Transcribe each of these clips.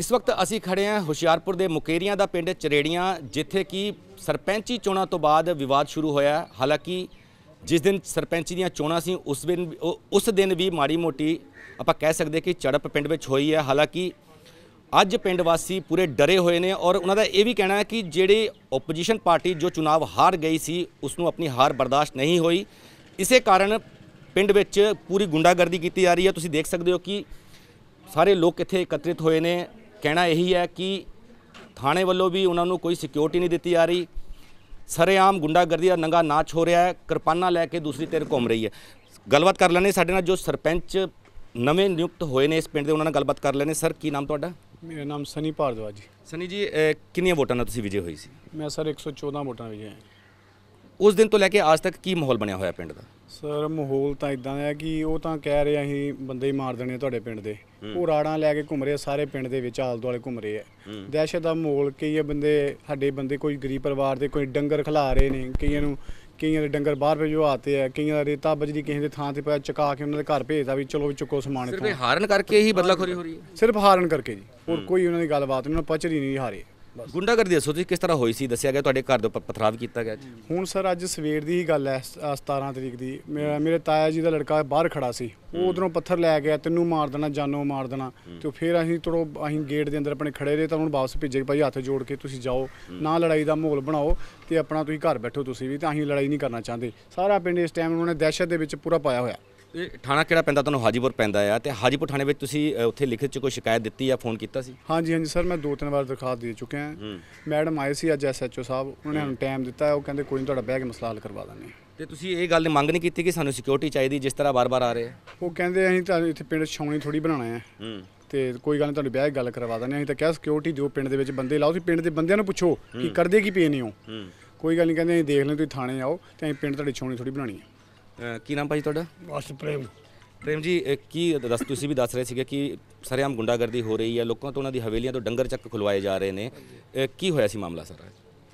ਇਸ ਵਕਤ ਅਸੀਂ ਖੜੇ ਹਾਂ ਹੁਸ਼ਿਆਰਪੁਰ ਦੇ ਮੁਕੇਰੀਆਂ ਦਾ ਪਿੰਡ ਚਰੇੜੀਆਂ ਜਿੱਥੇ ਕਿ ਸਰਪੰਚੀ ਚੋਣਾਂ ਤੋਂ ਬਾਅਦ ਵਿਵਾਦ ਸ਼ੁਰੂ ਹੋਇਆ ਹਾਲਾਂਕਿ ਜਿਸ ਦਿਨ ਸਰਪੰਚੀ ਦੀਆਂ ਚੋਣਾਂ ਸੀ ਉਸ ਦਿਨ ਉਸ ਦਿਨ ਵੀ ਮਾੜੀ ਮੋਟੀ ਆਪਾਂ ਕਹਿ ਸਕਦੇ ਕਿ ਚੜਪ ਪਿੰਡ ਵਿੱਚ ਹੋਈ ਹੈ ਹਾਲਾਂਕਿ ਅੱਜ ਪਿੰਡ ਵਾਸੀ ਪੂਰੇ ਡਰੇ ਹੋਏ ਨੇ ਔਰ ਉਹਨਾਂ ਦਾ ਇਹ ਵੀ ਕਹਿਣਾ ਹੈ ਕਿ ਜਿਹੜੀ ਆਪੋਜੀਸ਼ਨ ਪਾਰਟੀ ਜੋ ਚੋਣ ਹਾਰ ਗਈ ਸੀ ਉਸ ਨੂੰ ਆਪਣੀ ਹਾਰ ਬਰਦਾਸ਼ਤ ਨਹੀਂ ਹੋਈ ਇਸੇ ਕਾਰਨ ਪਿੰਡ ਵਿੱਚ ਪੂਰੀ ਗੁੰਡਾਗਰਦੀ ਕੀਤੀ ਜਾ ਰਹੀ ਹੈ ਤੁਸੀਂ ਦੇਖ ਸਕਦੇ ਹੋ ਕਿ ਸਾਰੇ ਲੋਕ ਇੱਥੇ ਇਕੱਤਰਿਤ ਹੋਏ ਨੇ ਕਹਿਣਾ ਇਹੀ ਹੈ ਕਿ ਥਾਣੇ ਵੱਲੋਂ ਵੀ ਉਹਨਾਂ ਨੂੰ ਕੋਈ ਸਿਕਿਉਰਿਟੀ ਨਹੀਂ ਦਿੱਤੀ ਜਾ ਰਹੀ ਸਰੇਆਮ ਗੁੰਡਾਗਰਦੀ ਦਾ ਨੰਗਾ ਨਾਚ ਹੋ ਰਿਹਾ ਹੈ ਕਿਰਪਾਨਾਂ ਲੈ ਕੇ ਦੂਸਰੀ ਤੇਰ ਘੁੰਮ ਰਹੀ ਹੈ ਗੱਲਬਾਤ ਕਰ ਲੈਣੇ ਸਾਡੇ ਨਾਲ ਜੋ ਸਰਪੰਚ ਨਵੇਂ ਨਿਯੁਕਤ ਹੋਏ ਨੇ ਇਸ ਪਿੰਡ ਦੇ ਉਹਨਾਂ ਨਾਲ ਗੱਲਬਾਤ ਕਰ ਲੈਣੇ ਸਰ ਕੀ ਨਾਮ ਤੁਹਾਡਾ ਮੇਰਾ ਨਾਮ ਸਨੀ ਭਾਰਦਵਾਜ ਜੀ ਸਨੀ ਜੀ ਕਿੰਨੀਆਂ ਵੋਟਾਂ ਨਾਲ ਤੁਸੀਂ ਵਿਜੇ ਹੋਈ ਸੀ ਮੈਂ ਸਰ 114 ਵੋਟਾਂ ਵਿਜੇ ਹਾਂ ਉਸ ਦਿਨ ਤੋਂ ਲੈ ਕੇ ਅੱਜ ਤੱਕ ਕੀ ਮਾਹੌਲ ਬਣਿਆ ਹੋਇਆ ਪਿੰਡ ਦਾ ਸਰ ਮਾਹੌਲ ਤਾਂ ਇਦਾਂ ਦਾ ਹੈ ਕਿ ਉਹ ਤਾਂ ਕਹਿ ਰਹੇ ਅਸੀਂ ਬੰਦੇ ਹੀ ਮਾਰ ਦੇਣੇ ਤੁਹਾਡੇ ਪਿੰਡ ਦੇ ਉਹ ਰਾੜਾਂ ਲੈ ਕੇ ਘੁੰਮ ਰਹੇ ਆ, ਸਾਰੇ ਪਿੰਡ ਦੇ ਵਿੱਚ ਆਲ ਦੁਆਲੇ ਘੁੰਮ ਰਹੇ ਆ ਦਹਿਸ਼ਤ ਦਾ ਮਾਹੌਲ ਕਈ ਇਹ ਬੰਦੇ ਸਾਡੇ ਬੰਦੇ ਕੋਈ ਗਰੀਬ ਪਰਿਵਾਰ ਦੇ ਕੋਈ ਡੰਗਰ ਖਿਲਾ ਰਹੇ ਨੇ ਕਈਆਂ ਨੂੰ ਕਈਆਂ ਦੇ ਡੰਗਰ ਬਾਹਰ ਆਤੇ ਆ ਕਈਆਂ ਦਾ ਰੇਤਾ ਬਜਰੀ ਕਿਸੇ ਦੇ ਥਾਂ ਤੇ ਪਿਆ ਚਕਾ ਕੇ ਉਹਨਾਂ ਦੇ ਘਰ ਭੇਜਦਾ ਵੀ ਚਲੋ ਵੀ ਚੁੱਕੋ ਸਮਾਨ ਸਿਰਫ ਇੱਥੋਂ ਹਾਰਨ ਕਰਕੇ ਹੀ ਬਦਲਾਖੋਰੀ ਹੋ ਰਹੀ ਹੈ ਸਿਰਫ ਹਾਰਨ ਕਰਕੇ ਜੀ ਹੋਰ ਕੋਈ ਉਹਨਾਂ ਦੀ ਗੱਲਬਾਤ ਨਹੀਂ ਉਹਨਾਂ ਪਚਰੀ ਨਹੀਂ ਹਾਰੇ ਗੁੰਡਾਗਰਦੀ ਦੱਸੋ ਤੁਸੀਂ ਕਿਸ ਤਰ੍ਹਾਂ ਹੋਈ ਸੀ ਦੱਸਿਆ ਗਿਆ ਤੁਹਾਡੇ ਘਰ ਦੇ ਉੱਪਰ ਪਥਰਾਵ ਕੀਤਾ ਗਿਆ ਹੁਣ ਸਰ ਅੱਜ ਸਵੇਰ ਦੀ ਹੀ ਗੱਲ ਹੈ 17 ਤਰੀਕ ਦੀ ਮੇਰੇ ਤਾਇਆ ਜੀ ਦਾ ਲੜਕਾ ਬਾਹਰ ਖੜਾ ਸੀ ਉਹ ਉਧਰੋਂ ਪੱਥਰ ਲੈ ਗਿਆ ਤੈਨੂੰ ਮਾਰ ਦੇਣਾ ਜਾਨੋਂ ਮਾਰ ਦੇਣਾ ਤੇ ਫਿਰ ਅਸੀਂ ਥੋੜੋ ਅਸੀਂ ਗੇਟ ਦੇ ਅੰਦਰ ਆਪਣੇ ਖੜੇ ਰਹੇ ਤਾਂ ਉਹਨੂੰ ਵਾਪਸ ਭੇਜੇ ਭਾਈ ਹੱਥ ਜੋੜ ਕੇ ਤੁਸੀਂ ਜਾਓ ਨਾ ਲੜਾਈ ਦਾ ਮਾਹੌਲ ਬਣਾਓ ਤੇ ਆਪਣਾ ਤੁਸੀਂ ਘਰ ਬੈਠੋ ਤੁਸੀਂ ਵੀ ਤਾਂ ਅਸੀਂ ਲੜਾਈ ਨਹੀਂ ਕਰਨਾ ਚਾਹੁੰਦੇ ਸਾਰਾ ਪਿੰਡ ਇਸ ਟਾਈਮ ਉਹਨਾਂ ਨੇ ਦਹਿਸ਼ਤ ਦੇ ਵਿੱਚ ਪੂਰਾ ਪਾਇਆ ਹੋਇਆ ਥਾਣਾ ਕਿਹੜਾ ਪੈਂਦਾ ਤੁਹਾਨੂੰ ਹਾਜੀਪੁਰ ਪੈਂਦਾ ਆ ਤੇ ਹਾਜੀਪੁਰ ਥਾਣੇ ਵਿੱਚ ਤੁਸੀਂ ਉੱਥੇ ਲਿਖਤ 'ਚ ਕੋਈ ਸ਼ਿਕਾਇਤ ਦਿੱਤੀ ਜਾਂ ਫੋਨ ਕੀਤਾ ਸੀ ਹਾਂਜੀ ਹਾਂਜੀ ਸਰ ਮੈਂ ਦੋ ਤਿੰਨ ਵਾਰ ਦਰਖਾਸਤ ਦੇ ਚੁੱਕਿਆ ਹਾਂ ਮੈਡਮ ਆਏ ਸੀ ਅੱਜ ਐਸਐਚਓ ਸਾਹਿਬ ਉਹਨਾਂ ਨੇ ਸਾਨੂੰ ਟਾਈਮ ਦਿੱਤਾ ਉਹ ਕਹਿੰਦੇ ਕੋਈ ਨਹੀਂ ਤੁਹਾਡਾ ਬੈਗ ਕੇ ਮਸਲਾ ਹੱਲ ਕਰਵਾ ਦਾਂਗੇ ਤੇ ਤੁਸੀਂ ਇਹ ਗੱਲ ਮੰਗ ਨਹੀਂ ਕੀਤੀ ਕਿ ਸਾਨੂੰ ਸਿਕਿਉਰਿਟੀ ਚਾਹੀਦੀ ਜਿਸ ਤਰ੍ਹਾਂ ਬਾਰ-ਬਾਰ ਆ ਰਹੇ ਆ ਉਹ ਕਹਿੰਦੇ ਅਸੀਂ ਤਾਂ ਇੱਥੇ ਪਿੰਡ ਛਾਉਣੀ ਥੋੜੀ ਬਣਾਉਣਾ ਹੈ ਤੇ ਕੋਈ ਗੱਲ ਨਹੀਂ ਤੁਹਾਡੇ ਬੈਗ ਗੱਲ ਕਰਵਾ ਦਾਂਗੇ ਅਸੀਂ ਤਾਂ ਕਿਹਾ ਸਿਕਿਉਰਿਟੀ ਦਿਓ ਪਿੰਡ ਦੇ ਵਿੱਚ ਬੰਦੇ ਲਾਓ ਤੁਸੀਂ ਪਿੰਡ ਦੇ ਬੰਦਿਆਂ ਨੂੰ ਪੁੱਛੋ ਕਿ ਕਰਦੇ ਕੀ ਪਏ ਨੇ ਹੋ ਕੋਈ ਗੱਲ ਨਹੀਂ ਕਹਿੰਦੇ ਅਸੀਂ ਦੇਖ ਲੈਂਦੇ ਤੁਸੀਂ ਥਾਣੇ ਆਓ ਤੇ ਅਸੀਂ ਪਿੰਡ ਤੁਹਾਡੀ ਛਾਉਣੀ ਥੋੜੀ ਬਣਾਉਣੀ ਹੈ ਕੀ ਨਾਮ ਭਾਜੀ ਤੁਹਾਡਾ ਬਸ ਪ੍ਰੇਮ ਪ੍ਰੇਮ ਜੀ ਕੀ ਦੱਸ ਤੁਸੀਂ ਵੀ ਦੱਸ ਰਹੇ ਸੀਗੇ ਕਿ ਸਰੇਆਮ ਗੁੰਡਾਗਰਦੀ ਹੋ ਰਹੀ ਹੈ ਲੋਕਾਂ ਤੋਂ ਉਹਨਾਂ ਦੀ ਹਵੇਲੀਆਂ ਤੋਂ ਡੰਗਰ ਚੱਕ ਖੁਲਵਾਏ ਜਾ ਰਹੇ ਨੇ ਕੀ ਹੋਇਆ ਸੀ ਮਾਮਲਾ ਸਾਰਾ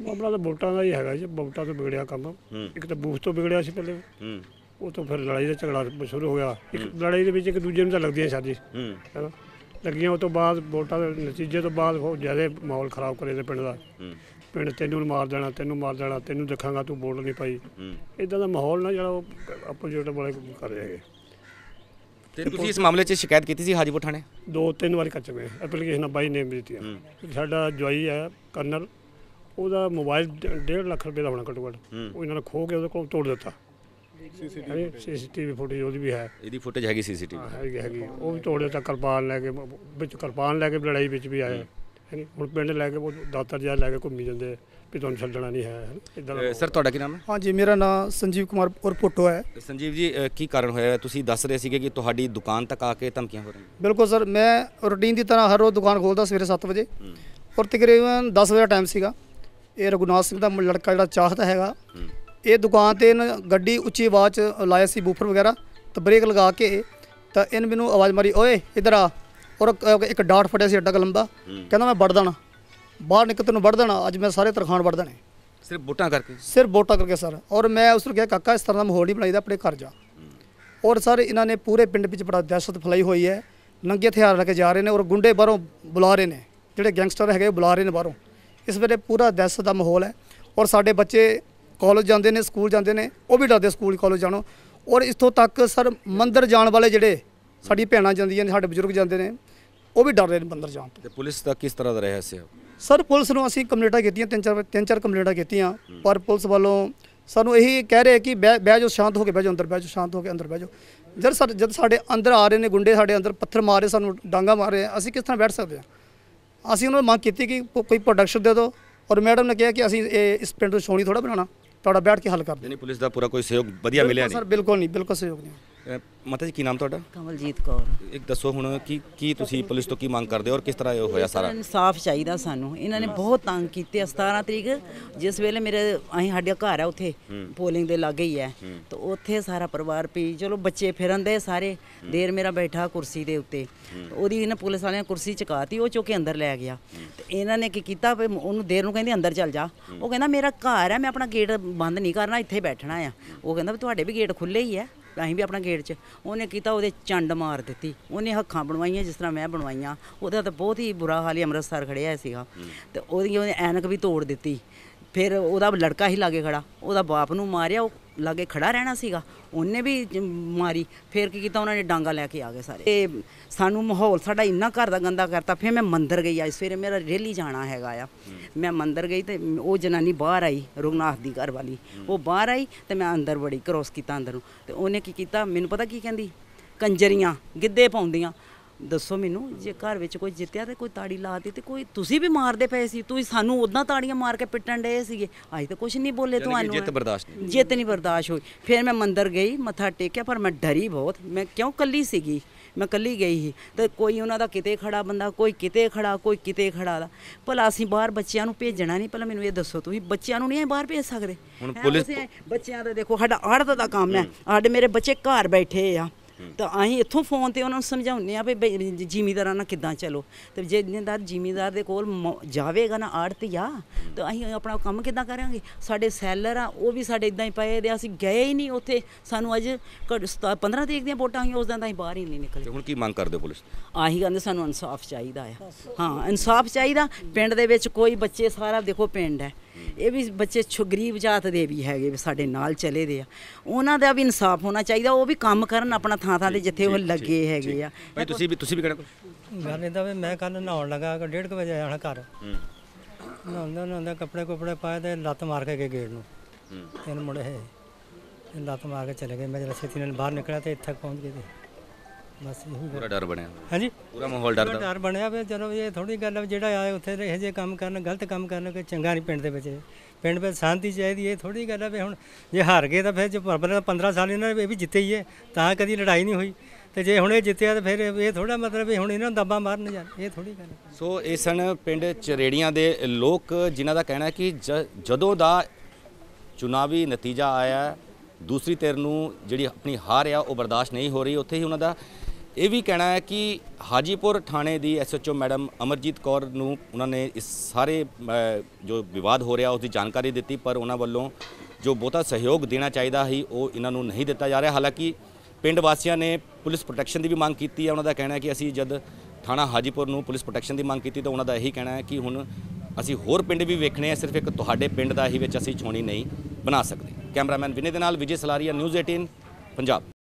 ਮਾਮਲਾ ਤਾਂ ਵੋਟਾਂ ਦਾ ਹੀ ਹੈਗਾ ਜੀ ਵੋਟਾਂ ਤੋਂ ਵਿਗੜਿਆ ਕੰਮ ਇੱਕ ਤਾਂ ਬੂਥ ਤੋਂ ਵਿਗੜਿਆ ਸੀ ਪਹਿਲੇ ਹੂੰ ਉਹ ਤੋਂ ਫਿਰ ਲੜਾਈ ਦਾ ਝਗੜਾ ਸ਼ੁਰੂ ਹੋਇਆ ਇੱਕ ਲੜਾਈ ਦੇ ਵਿੱਚ ਇੱਕ ਦੂਜੇ ਨੂੰ ਤਾਂ ਲੱਗਦੀ ਹੈ ਸਾਡੀ ਹੂੰ ਲੱਗੀਆਂ ਉਹ ਤੋਂ ਬਾਅਦ ਵੋਟਾਂ ਦੇ ਨਤੀਜੇ ਤੋਂ ਬਾਅਦ ਜ਼ਿਆਦਾ ਮਾਹੌਲ ਖਰਾਬ ਕਰੇ ਤੇ ਪਿੰਡ ਦਾ ਹੂੰ ਪਿੰਡ ਤੈਨੂੰ ਮਾਰ ਦੇਣਾ ਤੈਨੂੰ ਮਾਰ ਦੇਣਾ ਤੈਨੂੰ ਦੇਖਾਂਗਾ ਤੂੰ ਬੋਲ ਨਹੀਂ ਪਾਈ ਇਦਾਂ ਦਾ ਮਾਹੌਲ ਨਾ ਜਿਹੜਾ ਉਹ ਆਪੋਜੀਟ ਵਾਲੇ ਕਰ ਰਹੇ ਹੈ ਤੇ ਤੁਸੀਂ ਇਸ ਮਾਮਲੇ 'ਚ ਸ਼ਿਕਾਇਤ ਕੀਤੀ ਸੀ ਹਾਜੀ ਪਠਾਣੇ ਦੋ ਤਿੰਨ ਵਾਰ ਕੱਚ ਗਏ ਐਪਲੀਕੇਸ਼ਨ ਬਾਈ ਨੇਮ ਦਿੱਤੀ ਸਾਡਾ ਜਵਾਈ ਹੈ ਕਰਨਲ ਉਹਦਾ ਮੋਬਾਈਲ 1.5 ਲੱਖ ਰੁਪਏ ਦਾ ਹੋਣਾ ਘੱਟੋ ਘਟ ਉਹ ਇਹਨਾਂ ਨੇ ਖੋ ਕੇ ਉਹਦੇ ਕੋਲ ਤੋੜ ਦਿੱਤਾ ਸੀਸੀਟੀਵੀ ਫੁਟੇਜ ਉਹਦੀ ਵੀ ਹੈ ਇਹਦੀ ਫੁਟੇਜ ਹੈਗੀ ਸੀਸੀਟੀਵੀ ਹੈਗੀ ਹੈਗੀ ਉਹ ਵੀ ਤੋੜਿਆ ਤਾਂ ਕਿਰਪਾਨ ਲੈ ਕੇ ਵਿੱਚ ਕਿਰਪਾਨ ਲੈ ਕੇ ਲੜਾਈ ਵਿੱਚ ਵੀ ਆਏ ਹੈਨੀ ਹੁਣ ਪਿੰਡ ਲੈ ਕੇ ਉਹ ਦਾਤਰ ਜਾ ਲੈ ਕੇ ਘੁੰਮੀ ਜਾਂਦੇ ਵੀ ਤੁਹਾਨੂੰ ਛੱਡਣਾ ਨਹੀਂ ਹੈ ਇਦਾਂ ਸਰ ਤੁਹਾਡਾ ਕੀ ਨਾਮ ਹੈ ਹਾਂਜੀ ਮੇਰਾ ਨਾਮ ਸੰਜੀਵ ਕੁਮਾਰ ਔਰ ਪੋਟੋ ਹੈ ਸੰਜੀਵ ਜੀ ਕੀ ਕਾਰਨ ਹੋਇਆ ਤੁਸੀਂ ਦੱਸ ਰਹੇ ਸੀਗੇ ਕਿ ਤੁਹਾਡੀ ਦੁਕਾਨ ਤੱਕ ਆ ਕੇ ਧਮਕੀਆਂ ਹੋ ਰਹੀਆਂ ਬਿਲਕੁਲ ਸਰ ਮੈਂ ਰੁਟੀਨ ਦੀ ਤਰ੍ਹਾਂ ਹਰ ਰੋਜ਼ ਦੁਕਾਨ ਖੋਲਦਾ ਸਵੇਰੇ 7 ਵਜੇ ਔਰ ਤਕਰੀਬਨ 10 ਵਜੇ ਟਾਈਮ ਸੀਗਾ ਇਹ ਰਗੁਨਾਥ ਸਿੰਘ ਦਾ ਲੜਕਾ ਜਿਹੜਾ ਚਾਹਤਾ ਹੈਗਾ ਇਹ ਦੁਕਾਨ ਤੇ ਗੱਡੀ ਉੱਚੀ ਆਵਾਜ਼ ਚ ਲਾਇਆ ਸੀ ਬੂਫਰ ਵਗੈਰਾ ਤਾਂ ਬ੍ਰੇਕ ਲਗਾ ਕੇ ਤਾਂ ਇਹਨ ਮੈਨੂੰ ਆਵਾਜ਼ ਮਾਰੀ ਓਏ ਇਧਰ ਆ ਔਰ ਇੱਕ- ਡਾਟ ਫੜਿਆ ਸੀ ਅੱਡਾ ਕਲਮ ਲੰਬਾ ਕਹਿੰਦਾ ਮੈਂ ਵੜ ਦੇਣਾ ਬਾਹਰ ਨਿਕਲ ਤੈਨੂੰ ਵੜ ਦੇਣਾ ਅੱਜ ਮੈਂ ਸਾਰੇ ਤਰਖਾਨ ਵੜ ਦੇਣੇ ਸਿਰਫ ਵੋਟਾਂ ਕਰਕੇ ਸਿਰਫ ਵੋਟਾਂ ਕਰਕੇ ਸਰ ਔਰ ਮੈਂ ਉਸ ਨੂੰ ਕਿਹਾ ਕਾਕਾ ਇਸ ਤਰ੍ਹਾਂ ਦਾ ਮਾਹੌਲ ਨਹੀਂ ਬਣਾਈਦਾ ਆਪਣੇ ਘਰ ਜਾ ਔਰ ਸਰ ਇਹਨਾਂ ਨੇ ਪੂਰੇ ਪਿੰਡ ਵਿੱਚ ਬੜਾ ਦਹਿਸ਼ਤ ਫਲਾਈ ਹੋਈ ਹੈ ਨੰਗੇ ਹਥਿਆਰ ਲੈ ਕੇ ਜਾ ਰਹੇ ਨੇ ਔਰ ਗੁੰਡੇ ਬਾਹਰੋਂ ਬੁਲਾ ਰਹੇ ਨੇ ਜਿਹੜੇ ਗੈਂਗਸਟਰ ਹੈਗੇ ਬੁਲਾ ਰਹੇ ਨੇ ਬਾਹਰੋਂ ਇਸ ਵੇਲੇ ਪੂਰਾ ਦਹਿਸ਼ਤ ਦਾ ਮਾਹੌਲ ਹੈ ਔਰ ਸਾਡੇ ਬੱਚੇ ਕਾਲਜ ਜਾਂਦੇ ਨੇ ਸਕੂਲ ਜਾਂਦੇ ਨੇ ਉਹ ਵੀ ਡਰਦੇ ਸਕੂਲ ਕਾਲਜ ਜਾਣੋ ਔਰ ਇਸ ਤੋਂ ਤੱਕ ਸਰ ਮੰਦਰ ਜਾਣ ਵਾਲੇ ਜਿਹੜੇ ਸਾਡੀ ਭੈਣਾਂ ਜਾਂਦੀਆਂ ਨੇ ਸਾਡੇ ਬਜ਼ੁਰਗ ਜਾਂਦੇ ਨੇ ਉਹ ਵੀ ਡਰ ਰਹੇ ਨੇ ਬੰਦਰ ਜਾਣ ਤੋਂ ਤੇ ਪੁਲਿਸ ਦਾ ਕਿਸ ਤਰ੍ਹਾਂ ਦਾ ਰਿਹਾ ਸੀ ਸਰ ਪੁਲਿਸ ਨੂੰ ਅਸੀਂ ਕੰਪਲੇਂਟਾਂ ਕੀਤੀਆਂ ਤਿੰਨ ਚਾਰ ਤਿੰਨ ਚਾਰ ਕੰਪਲੇਂਟਾਂ ਕੀਤੀਆਂ ਪਰ ਪੁਲਿਸ ਵੱਲੋਂ ਸਾਨੂੰ ਇਹੀ ਕਹਿ ਰਹੇ ਕਿ ਬਹਿ ਜਾਓ ਸ਼ਾਂਤ ਹੋ ਕੇ ਬਹਿ ਜਾਓ ਅੰਦਰ ਬਹਿ ਜਾਓ ਸ਼ਾਂਤ ਹੋ ਕੇ ਅੰਦਰ ਬਹਿ ਜਾਓ ਜਦ ਸਾਡੇ ਜਦ ਸਾਡੇ ਅੰਦਰ ਆ ਰਹੇ ਨੇ ਗੁੰਡੇ ਸਾਡੇ ਅੰਦਰ ਪੱਥਰ ਮਾਰ ਰਹੇ ਸਾਨੂੰ ਡਾਂਗਾ ਮਾਰ ਰਹੇ ਅਸੀਂ ਕਿਸ ਤਰ੍ਹਾਂ ਬੈਠ ਸਕਦੇ ਹਾਂ ਅਸੀਂ ਉਹਨਾਂ ਨੂੰ ਮੰਗ ਕੀਤੀ ਕਿ ਕੋਈ ਪ੍ਰੋਡਕਸ਼ਨ ਦੇ ਦਿਓ ਔਰ ਮੈਡਮ ਨੇ ਕਿਹਾ ਕਿ ਅਸੀਂ ਇਹ ਇਸ ਪਿੰਡ ਨੂੰ ਛੋਣੀ ਥੋੜਾ ਬਣਾਉਣਾ ਤੁਹਾਡਾ ਬੈਠ ਕੇ ਹੱਲ ਕਰ ਨਹੀਂ ਪੁਲਿਸ ਦਾ ਪੂਰਾ ਕੋਈ ਸਹਿਯੋਗ ਵਧੀਆ ਮਿਲਿਆ ਨਹੀਂ ਸਰ ਬਿਲਕੁਲ ਨਹੀਂ ਬਿਲਕੁਲ ਸਹਿਯੋਗ ਨਹੀਂ ਮਤਲਬ ਜੀ ਕੀ ਨਾਮ ਤੁਹਾਡਾ ਕਮਲਜੀਤ ਕੌਰ ਇੱਕ ਦੱਸੋ ਹੁਣ ਕੀ ਕੀ ਤੁਸੀਂ ਪੁਲਿਸ ਤੋਂ ਕੀ ਮੰਗ ਕਰਦੇ ਹੋ ਔਰ ਕਿਸ ਤਰ੍ਹਾਂ ਇਹ ਹੋਇਆ ਸਾਰਾ ਇਨਸਾਫ ਚਾਹੀਦਾ ਸਾਨੂੰ ਇਹਨਾਂ ਨੇ ਬਹੁਤ ਤੰਗ ਕੀਤੇ 17 ਤਰੀਕ ਜਿਸ ਵੇਲੇ ਮੇਰੇ ਅਸੀਂ ਸਾਡੇ ਘਰ ਆ ਉੱਥੇ ਪੋਲਿੰਗ ਦੇ ਲੱਗੇ ਹੀ ਹੈ ਤੇ ਉੱਥੇ ਸਾਰਾ ਪਰਿਵਾਰ ਪੀ ਚਲੋ ਬੱਚੇ ਫਿਰਨ ਦੇ ਸਾਰੇ ਦੇਰ ਮੇਰਾ ਬੈਠਾ ਕੁਰਸੀ ਦੇ ਉੱਤੇ ਉਹਦੀ ਇਹਨਾਂ ਪੁਲਿਸ ਵਾਲਿਆਂ ਕੁਰਸੀ ਚਕਾਤੀ ਉਹ ਚੋਕੇ ਅੰਦਰ ਲੈ ਗਿਆ ਤੇ ਇਹਨਾਂ ਨੇ ਕੀ ਕੀਤਾ ਵੀ ਉਹਨੂੰ ਦੇਰ ਨੂੰ ਕਹਿੰਦੇ ਅੰਦਰ ਚੱਲ ਜਾ ਉਹ ਕਹਿੰਦਾ ਮੇਰਾ ਘਰ ਹੈ ਮੈਂ ਆਪਣਾ ਗੇਟ ਬੰਦ ਨਹੀਂ ਕਰਨਾ ਇੱਥੇ ਬੈਠਣਾ ਆ ਉਹ ਕਹਿੰਦਾ ਵੀ ਤੁਹਾਡੇ ਵੀ ਗੇਟ ਖੁੱਲੇ ਹੀ ਆ ਅਸੀਂ ਵੀ ਆਪਣਾ ਗੇਟ 'ਚ ਉਹਨੇ ਕੀਤਾ ਉਹਦੇ ਚੰਡ ਮਾਰ ਦਿੱਤੀ ਉਹਨੇ ਹੱਖਾਂ ਬਣਵਾਈਆਂ ਜਿਸ ਤਰ੍ਹਾਂ ਮੈਂ ਬਣਵਾਈਆਂ ਉਹਦਾ ਤਾਂ ਬਹੁਤ ਹੀ ਬੁਰਾ ਹਾਲ ਹੀ ਅੰਮ੍ਰਿਤਸਰ ਖੜਿਆ ਸੀਗਾ ਤੇ ਉਹਦੀ ਉਹਨੇ ਐਨਕ ਵੀ ਤੋੜ ਦਿੱਤੀ ਫਿਰ ਉਹਦਾ ਲੜਕਾ ਹੀ ਲਾਗੇ ਖੜਾ ਉਹਦਾ ਬਾਪ ਨੂੰ ਮਾਰਿਆ ਉਹ ਲਾਗੇ ਖੜਾ ਰਹਿਣਾ ਸੀਗਾ ਉਹਨੇ ਵੀ ਮਾਰੀ ਫੇਰ ਕੀ ਕੀਤਾ ਉਹਨਾਂ ਨੇ ਡਾਂਗਾ ਲੈ ਕੇ ਆ ਗਏ ਸਾਰੇ ਤੇ ਸਾਨੂੰ ਮਾਹੌਲ ਸਾਡਾ ਇੰਨਾ ਘਰ ਦਾ ਗੰਦਾ ਕਰਤਾ ਫੇਰ ਮੈਂ ਮੰਦਰ ਗਈ ਆ ਸਵੇਰੇ ਮੇਰਾ ਰੇਲੀ ਜਾਣਾ ਹੈਗਾ ਆ ਮੈਂ ਮੰਦਰ ਗਈ ਤੇ ਉਹ ਜਨਾਨੀ ਬਾਹਰ ਆਈ ਰੁਗਨਾਥ ਦੀ ਘਰ ਵਾਲੀ ਉਹ ਬਾਹਰ ਆਈ ਤੇ ਮੈਂ ਅੰਦਰ ਬੜੀ ਕ੍ਰੋਸ ਕੀਤਾ ਅੰਦਰ ਨੂੰ ਤੇ ਉਹਨੇ ਕੀ ਕੀਤਾ ਮੈਨੂੰ ਪਤਾ ਕੀ ਕਹਿੰਦੀ ਕੰਜਰੀਆਂ ਗਿੱਧੇ ਪਾਉਂਦੀਆਂ ਦੱਸੋ ਮੈਨੂੰ ਜੇ ਘਰ ਵਿੱਚ ਕੋਈ ਜਿੱਤਿਆ ਤੇ ਕੋਈ ਤਾੜੀ ਦਿੱਤੀ ਤੇ ਕੋਈ ਤੁਸੀਂ ਵੀ ਮਾਰਦੇ ਪਏ ਸੀ ਤੁਸੀਂ ਸਾਨੂੰ ਉਦਾਂ ਤਾੜੀਆਂ ਮਾਰ ਕੇ ਪਿੱਟਣ ਦੇ ਸੀਗੇ ਅੱਜ ਤਾਂ ਕੁਝ ਨਹੀਂ ਬੋਲੇ ਤੁਹਾਨੂੰ ਜਿੱਤ ਬਰਦਾਸ਼ਤ ਨਹੀਂ ਜਿੱਤ ਨਹੀਂ ਬਰਦਾਸ਼ਤ ਹੋਈ ਫਿਰ ਮੈਂ ਮੰਦਰ ਗਈ ਮੱਥਾ ਟੇਕਿਆ ਪਰ ਮੈਂ ਡਰੀ ਬਹੁਤ ਮੈਂ ਕਿਉਂ ਕੱਲੀ ਸੀਗੀ ਮੈਂ ਕੱਲੀ ਗਈ ਸੀ ਤੇ ਕੋਈ ਉਹਨਾਂ ਦਾ ਕਿਤੇ ਖੜਾ ਬੰਦਾ ਕੋਈ ਕਿਤੇ ਖੜਾ ਕੋਈ ਕਿਤੇ ਖੜਾ ਦਾ ਭਲਾ ਅਸੀਂ ਬਾਹਰ ਬੱਚਿਆਂ ਨੂੰ ਭੇਜਣਾ ਨਹੀਂ ਪਹਿਲਾਂ ਮੈਨੂੰ ਇਹ ਦੱਸੋ ਤੁਸੀਂ ਬੱਚਿਆਂ ਨੂੰ ਨਹੀਂ ਬਾਹਰ ਭੇਜ ਸਕਦੇ ਹੁਣ ਪੁਲਿਸ ਬੱਚਿਆਂ ਦਾ ਦੇਖੋ ਸਾਡਾ ਆੜਤ ਦਾ ਕੰਮ ਹੈ ਸਾਡੇ ਮੇਰੇ ਬੱਚੇ ਘਰ ਬੈਠੇ ਆ ਤਾਂ ਅਸੀਂ ਇੱਥੋਂ ਫੋਨ ਤੇ ਉਹਨਾਂ ਨੂੰ ਸਮਝਾਉਂਦੇ ਆ ਵੀ ਜ਼ਿਮੀਦਾਰਾਂ ਨਾਲ ਕਿੱਦਾਂ ਚੱਲੋ ਤੇ ਜੇ ਜਿੰਦਾਰ ਜ਼ਿਮੀਦਾਰ ਦੇ ਕੋਲ ਜਾਵੇਗਾ ਨਾ ਆੜਤੀਆ ਤਾਂ ਅਸੀਂ ਆਪਣਾ ਕੰਮ ਕਿੱਦਾਂ ਕਰਾਂਗੇ ਸਾਡੇ ਸੈਲਰ ਆ ਉਹ ਵੀ ਸਾਡੇ ਇਦਾਂ ਹੀ ਪਏ ਦੇ ਅਸੀਂ ਗਏ ਹੀ ਨਹੀਂ ਉੱਥੇ ਸਾਨੂੰ ਅੱਜ 15 ਤਰੀਕ ਦੀਆਂ ਵੋਟਾਂ ਆਈਆਂ ਉਸ ਦਿਨ ਤਾਂ ਅਸੀਂ ਬਾਹਰ ਹੀ ਨਹੀਂ ਨਿਕਲੇ ਤੇ ਹੁਣ ਕੀ ਮੰਗ ਕਰਦੇ ਪੁਲਿਸ ਆਹੀ ਕਹਿੰਦੇ ਸਾਨੂੰ ਇਨਸਾਫ ਚਾਹੀਦਾ ਆ ਹਾਂ ਇਨਸਾਫ ਚਾਹੀਦਾ ਪਿੰਡ ਦੇ ਵਿੱਚ ਕੋਈ ਬੱਚੇ ਸਾਰਾ ਦੇਖੋ ਪਿੰਡ ਹੈ ਇਹ ਵੀ ਬੱਚੇ ਗਰੀਬ ਜਾਤ ਦੇ ਵੀ ਹੈਗੇ ਸਾਡੇ ਨਾਲ ਚਲੇ ਦੇ ਆ ਉਹਨਾਂ ਦਾ ਵੀ ਇਨਸਾਫ ਹੋਣਾ ਚਾਹੀਦਾ ਉਹ ਵੀ ਕੰਮ ਕਰਨ ਆਪਣਾ ਥਾਂ ਥਾਂ ਤੇ ਜਿੱਥੇ ਉਹ ਲੱਗੇ ਹੈਗੇ ਆ ਭਾਈ ਤੁਸੀਂ ਵੀ ਤੁਸੀਂ ਵੀ ਕਿਹੜਾ ਗੱਲ ਇਹਦਾ ਵੀ ਮੈਂ ਕੱਲ ਨਹਾਉਣ ਲੱਗਾ 1:30 ਵਜੇ ਆਣਾ ਘਰ ਨਹਾਉਂਦਾ ਨਹਾਉਂਦਾ ਕੱਪੜੇ ਕੁਪੜੇ ਪਾਏ ਤੇ ਲੱਤ ਮਾਰ ਕੇ ਗੇੜ ਨੂੰ ਤਿੰਨ ਮੁੰਡੇ ਲੱਤ ਮਾਰ ਕੇ ਚਲੇ ਗਏ ਮੈਂ ਜਦ ਛੇਤੀ ਨਾਲ ਬਾਹਰ ਨਿਕਲਿਆ ਤੇ ਇੱਥੇ ਪਹੁੰਚ ਗਏ ਤੇ ਬਸ ਇਹੀ ਪੂਰਾ ਡਰ ਬਣਿਆ ਹਾਂਜੀ ਪੂਰਾ ਮਾਹੌਲ ਡਰ ਦਾ ਡਰ ਬਣਿਆ ਵੀ ਚਲੋ ਇਹ ਥੋੜੀ ਗੱਲ ਜਿਹੜਾ ਆਏ ਉੱਥੇ ਇਹ ਜੇ ਕੰਮ ਕਰਨ ਗਲਤ ਕੰਮ ਕਰਨ ਕੋਈ ਚੰਗਾ ਨਹੀਂ ਪਿੰਡ ਦੇ ਵਿੱਚ ਪਿੰਡ ਵਿੱਚ ਸ਼ਾਂਤੀ ਚਾਹੀਦੀ ਇਹ ਥੋੜੀ ਗੱਲ ਹੈ ਵੀ ਹੁਣ ਜੇ ਹਾਰ ਗਏ ਤਾਂ ਫਿਰ ਜੇ ਪਰਬਲ 15 ਸਾਲ ਇਹਨਾਂ ਨੇ ਇਹ ਵੀ ਜਿੱਤੇ ਹੀ ਹੈ ਤਾਂ ਕਦੀ ਲੜਾਈ ਨਹੀਂ ਹੋਈ ਤੇ ਜੇ ਹੁਣ ਇਹ ਜਿੱਤਿਆ ਤਾਂ ਫਿਰ ਇਹ ਥੋੜਾ ਮਤਲਬ ਹੁਣ ਇਹਨਾਂ ਨੂੰ ਦੱਬਾ ਮਾਰਨ ਜਾਂ ਇਹ ਥੋੜੀ ਗੱਲ ਸੋ ਇਹ ਸਣ ਪਿੰਡ ਚਰੇੜੀਆਂ ਦੇ ਲੋਕ ਜਿਨ੍ਹਾਂ ਦਾ ਕਹਿਣਾ ਕਿ ਜਦੋਂ ਦਾ ਚੁਣਾਵੀ ਨਤੀਜਾ ਆਇਆ ਦੂਸਰੀ ਧਿਰ ਨੂੰ ਜਿਹੜੀ ਆਪਣੀ ਹਾਰ ਆ ਉਹ ਬਰਦਾਸ਼ਤ ਨਹੀਂ ਹੋ ਰਹੀ ਉੱਥੇ ਹੀ ਉਹਨਾਂ ਦਾ ਇਹ ਵੀ ਕਹਿਣਾ ਹੈ ਕਿ ਹਾਜੀਪੁਰ ਥਾਣੇ ਦੀ ਐਸਐਚਓ ਮੈਡਮ ਅਮਰਜੀਤ ਕੌਰ ਨੂੰ ਉਹਨਾਂ ਨੇ ਇਸ ਸਾਰੇ ਜੋ ਵਿਵਾਦ ਹੋ ਰਿਹਾ ਉਸ ਦੀ ਜਾਣਕਾਰੀ ਦਿੱਤੀ ਪਰ ਉਹਨਾਂ ਵੱਲੋਂ ਜੋ ਬਹੁਤਾ ਸਹਿਯੋਗ ਦੇਣਾ ਚਾਹੀਦਾ ਸੀ ਉਹ ਇਹਨਾਂ ਨੂੰ ਨਹੀਂ ਦਿੱਤਾ ਜਾ ਰਿਹਾ ਹਾਲਾਂਕਿ ਪਿੰਡ ਵਾਸੀਆਂ ਨੇ ਪੁਲਿਸ ਪ੍ਰੋਟੈਕਸ਼ਨ ਦੀ ਵੀ ਮੰਗ ਕੀਤੀ ਹੈ ਉਹਨਾਂ ਦਾ ਕਹਿਣਾ ਹੈ ਕਿ ਅਸੀਂ ਜਦ ਥਾਣਾ ਹਾਜੀਪੁਰ ਨੂੰ ਪੁਲਿਸ ਪ੍ਰੋਟੈਕਸ਼ਨ ਦੀ ਮੰਗ ਕੀਤੀ ਤਾਂ ਉਹਨਾਂ ਦਾ ਇਹੀ ਕਹਿਣਾ ਹੈ ਕਿ ਹੁਣ ਅਸੀਂ ਹੋਰ ਪਿੰਡ ਵੀ ਵੇਖਣੇ ਆ ਸਿਰਫ ਇੱਕ ਤੁਹਾਡੇ ਪਿੰਡ ਦਾ ਹੀ ਵਿੱਚ ਅਸੀਂ ਚੋਣੀ ਨਹੀਂ ਬਣਾ ਸਕਦੇ ਕੈਮਰਾਮੈਨ ਵਿਨੇ ਦੇ ਨਾਲ ਵਿਜੇ ਸਲਾਰੀਆ ਨਿਊਜ਼ 18 ਪੰਜਾਬ